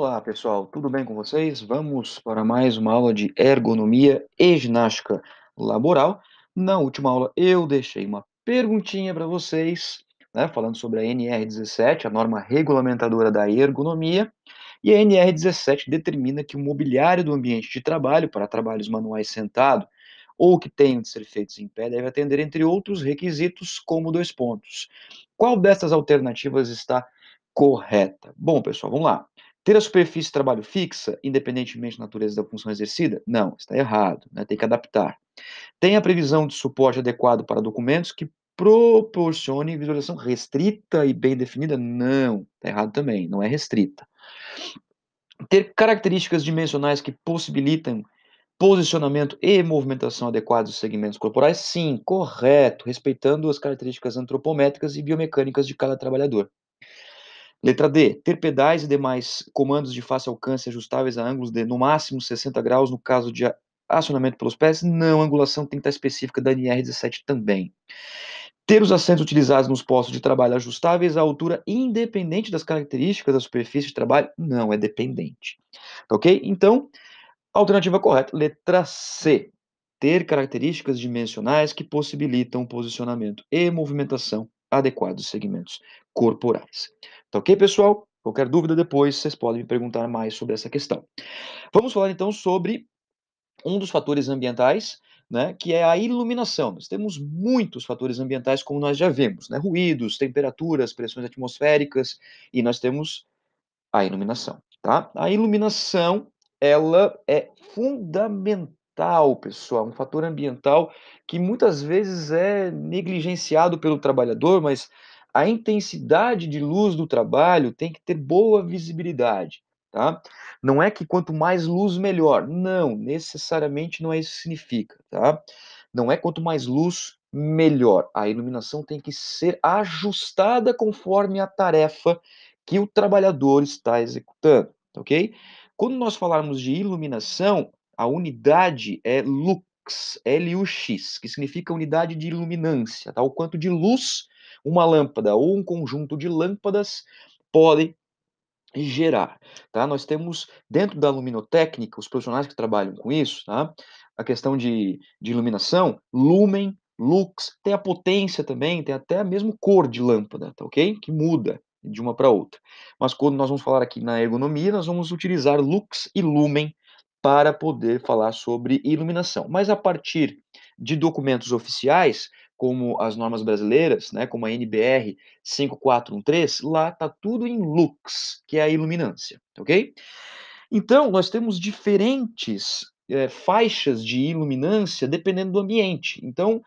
Olá pessoal, tudo bem com vocês? Vamos para mais uma aula de ergonomia e ginástica laboral. Na última aula eu deixei uma perguntinha para vocês, né, falando sobre a NR17, a norma regulamentadora da ergonomia. E a NR17 determina que o mobiliário do ambiente de trabalho para trabalhos manuais sentado ou que tenham de ser feitos em pé deve atender, entre outros requisitos, como dois pontos. Qual dessas alternativas está correta? Bom, pessoal, vamos lá. Ter a superfície de trabalho fixa, independentemente da natureza da função exercida? Não, está errado, né? tem que adaptar. Tem a previsão de suporte adequado para documentos que proporcione visualização restrita e bem definida? Não, está errado também, não é restrita. Ter características dimensionais que possibilitam posicionamento e movimentação adequados dos segmentos corporais? Sim, correto, respeitando as características antropométricas e biomecânicas de cada trabalhador. Letra D. Ter pedais e demais comandos de fácil alcance ajustáveis a ângulos de no máximo 60 graus no caso de acionamento pelos pés? Não, a angulação tem que estar específica da NR17 também. Ter os assentos utilizados nos postos de trabalho ajustáveis à altura independente das características da superfície de trabalho? Não, é dependente. Tá ok? Então, alternativa correta, letra C. Ter características dimensionais que possibilitam posicionamento e movimentação adequados segmentos corporais. Tá ok, pessoal? Qualquer dúvida depois, vocês podem me perguntar mais sobre essa questão. Vamos falar então sobre um dos fatores ambientais, né, que é a iluminação. Nós temos muitos fatores ambientais, como nós já vemos, né, ruídos, temperaturas, pressões atmosféricas, e nós temos a iluminação. Tá? A iluminação ela é fundamental ambiental, pessoal, um fator ambiental que muitas vezes é negligenciado pelo trabalhador, mas a intensidade de luz do trabalho tem que ter boa visibilidade, tá? Não é que quanto mais luz melhor, não, necessariamente não é isso que significa, tá? Não é quanto mais luz melhor. A iluminação tem que ser ajustada conforme a tarefa que o trabalhador está executando, ok? Quando nós falarmos de iluminação, a unidade é lux, L-U-X, que significa unidade de iluminância, tá? O quanto de luz uma lâmpada ou um conjunto de lâmpadas podem gerar. Tá? Nós temos, dentro da luminotécnica, os profissionais que trabalham com isso, tá? a questão de, de iluminação, lumen, lux, tem a potência também, tem até a mesma cor de lâmpada, tá ok? Que muda de uma para outra. Mas quando nós vamos falar aqui na ergonomia, nós vamos utilizar lux e lumen para poder falar sobre iluminação. Mas a partir de documentos oficiais, como as normas brasileiras, né, como a NBR 5413, lá está tudo em lux, que é a iluminância, ok? Então, nós temos diferentes é, faixas de iluminância dependendo do ambiente. Então,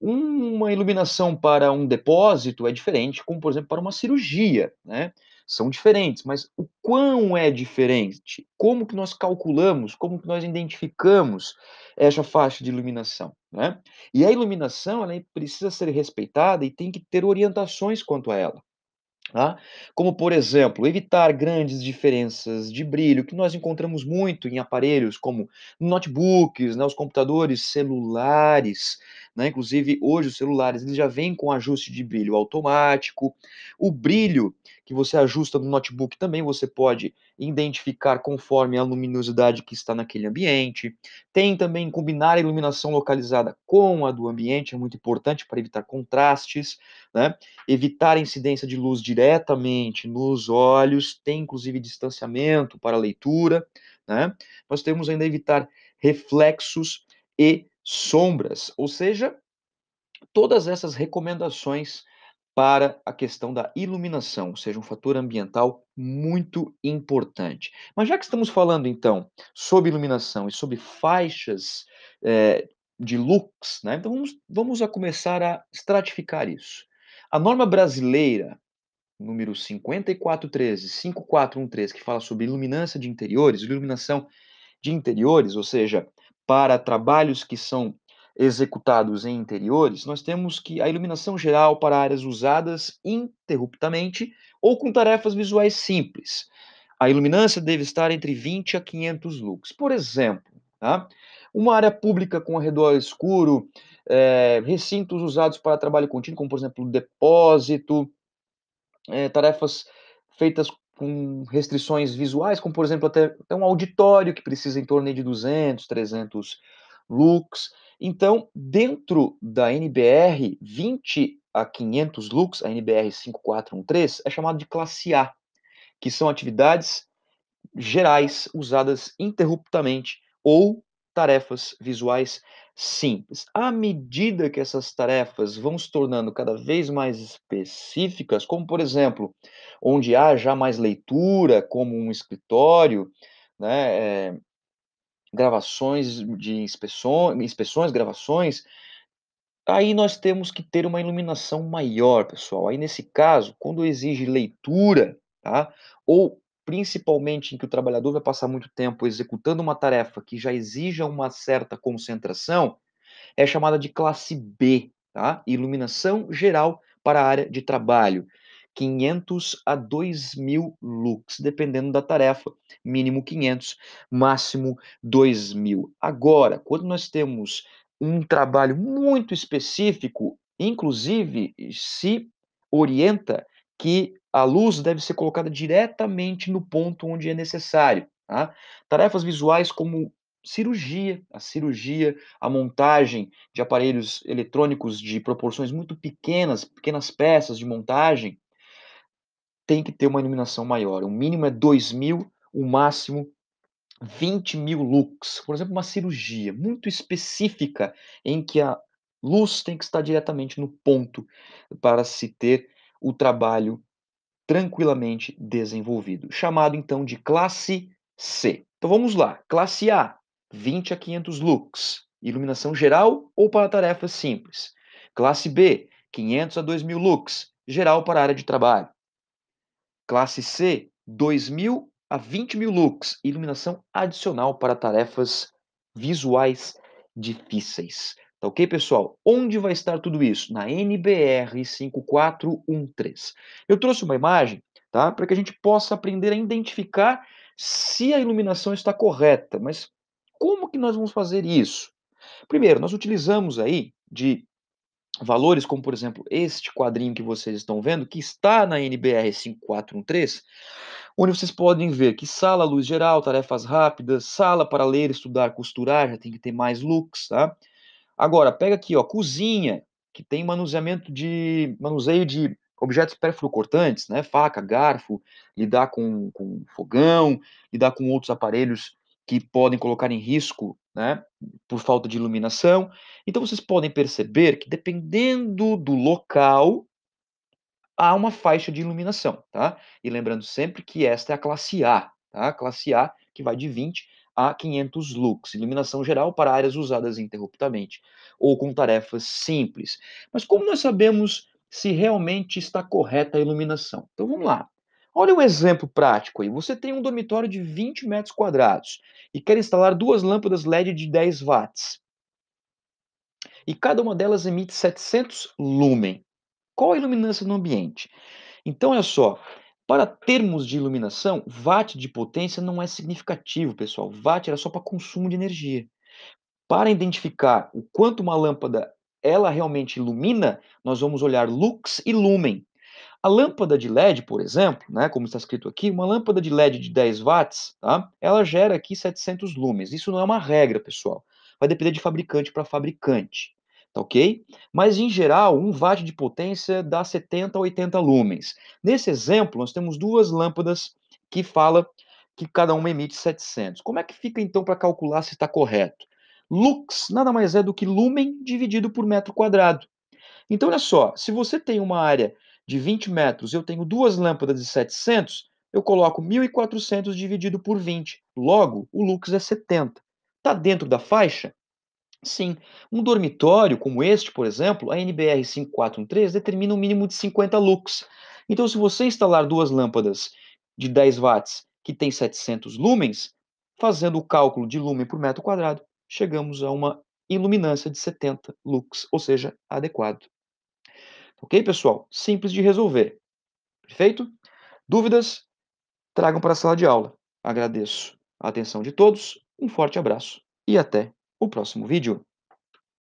uma iluminação para um depósito é diferente, como, por exemplo, para uma cirurgia, né? são diferentes, mas o quão é diferente? Como que nós calculamos, como que nós identificamos essa faixa de iluminação? Né? E a iluminação ela precisa ser respeitada e tem que ter orientações quanto a ela. Tá? Como, por exemplo, evitar grandes diferenças de brilho, que nós encontramos muito em aparelhos como notebooks, né, os computadores celulares, né? Inclusive, hoje os celulares eles já vêm com ajuste de brilho automático. O brilho que você ajusta no notebook também você pode identificar conforme a luminosidade que está naquele ambiente. Tem também combinar a iluminação localizada com a do ambiente, é muito importante para evitar contrastes, né? evitar incidência de luz diretamente nos olhos, tem inclusive distanciamento para leitura. Né? Nós temos ainda evitar reflexos e sombras, ou seja, todas essas recomendações para a questão da iluminação, ou seja, um fator ambiental muito importante. Mas já que estamos falando então sobre iluminação e sobre faixas é, de lux, né, então vamos, vamos a começar a estratificar isso. A norma brasileira número 5413, 5413, que fala sobre iluminância de interiores, iluminação de interiores, ou seja, para trabalhos que são executados em interiores, nós temos que a iluminação geral para áreas usadas interruptamente ou com tarefas visuais simples. A iluminância deve estar entre 20 a 500 lux. Por exemplo, tá? uma área pública com arredor escuro, é, recintos usados para trabalho contínuo, como por exemplo depósito, é, tarefas feitas com restrições visuais, como por exemplo até, até um auditório que precisa em torno de 200, 300 lux. Então, dentro da NBR 20 a 500 lux, a NBR 5413 é chamado de classe A, que são atividades gerais usadas interruptamente ou tarefas visuais simples. À medida que essas tarefas vão se tornando cada vez mais específicas, como por exemplo, onde há já mais leitura, como um escritório, né, é, gravações de inspeções, inspeções, gravações, aí nós temos que ter uma iluminação maior, pessoal. Aí nesse caso, quando exige leitura, tá, ou principalmente em que o trabalhador vai passar muito tempo executando uma tarefa que já exija uma certa concentração, é chamada de classe B, tá? Iluminação geral para a área de trabalho. 500 a 2 mil lux, dependendo da tarefa, mínimo 500, máximo 2 mil. Agora, quando nós temos um trabalho muito específico, inclusive se orienta que a luz deve ser colocada diretamente no ponto onde é necessário. Tá? Tarefas visuais como cirurgia, a cirurgia, a montagem de aparelhos eletrônicos de proporções muito pequenas, pequenas peças de montagem, tem que ter uma iluminação maior. O mínimo é 2 mil, o máximo 20 mil lux. Por exemplo, uma cirurgia muito específica em que a luz tem que estar diretamente no ponto para se ter o trabalho tranquilamente desenvolvido, chamado então de classe C. Então vamos lá, classe A, 20 a 500 lux, iluminação geral ou para tarefas simples. Classe B, 500 a 2000 lux, geral para área de trabalho. Classe C, 2000 a 20 mil lux, iluminação adicional para tarefas visuais difíceis. Tá ok, pessoal? Onde vai estar tudo isso? Na NBR 5413. Eu trouxe uma imagem tá? para que a gente possa aprender a identificar se a iluminação está correta. Mas como que nós vamos fazer isso? Primeiro, nós utilizamos aí de valores como, por exemplo, este quadrinho que vocês estão vendo, que está na NBR 5413, onde vocês podem ver que sala, luz geral, tarefas rápidas, sala para ler, estudar, costurar, já tem que ter mais looks, tá? Agora, pega aqui, ó, cozinha, que tem manuseamento de manuseio de objetos cortantes né? Faca, garfo, lidar com, com fogão, lidar com outros aparelhos que podem colocar em risco, né, por falta de iluminação. Então vocês podem perceber que dependendo do local há uma faixa de iluminação, tá? E lembrando sempre que esta é a classe A, tá? A classe A que vai de 20 a 500 lux, iluminação geral para áreas usadas interruptamente, ou com tarefas simples. Mas como nós sabemos se realmente está correta a iluminação? Então vamos lá. Olha um exemplo prático aí. Você tem um dormitório de 20 metros quadrados e quer instalar duas lâmpadas LED de 10 watts. E cada uma delas emite 700 lumen. Qual a iluminância no ambiente? Então, olha só. Para termos de iluminação, watt de potência não é significativo, pessoal. Watt era só para consumo de energia. Para identificar o quanto uma lâmpada ela realmente ilumina, nós vamos olhar lux e lumen. A lâmpada de LED, por exemplo, né, como está escrito aqui, uma lâmpada de LED de 10 watts, tá? ela gera aqui 700 lumens. Isso não é uma regra, pessoal. Vai depender de fabricante para fabricante tá ok? Mas em geral, 1 watt de potência dá 70 a 80 lumens. Nesse exemplo, nós temos duas lâmpadas que fala que cada uma emite 700. Como é que fica então para calcular se está correto? Lux nada mais é do que lumen dividido por metro quadrado. Então, olha só, se você tem uma área de 20 metros, eu tenho duas lâmpadas de 700, eu coloco 1.400 dividido por 20. Logo, o lux é 70. Está dentro da faixa? Sim, um dormitório como este, por exemplo, a NBR 5413 determina um mínimo de 50 lux. Então, se você instalar duas lâmpadas de 10 watts que tem 700 lumens, fazendo o cálculo de lumen por metro quadrado, chegamos a uma iluminância de 70 lux, ou seja, adequado. Ok, pessoal? Simples de resolver. Perfeito? Dúvidas? Tragam para a sala de aula. Agradeço a atenção de todos, um forte abraço e até o próximo vídeo.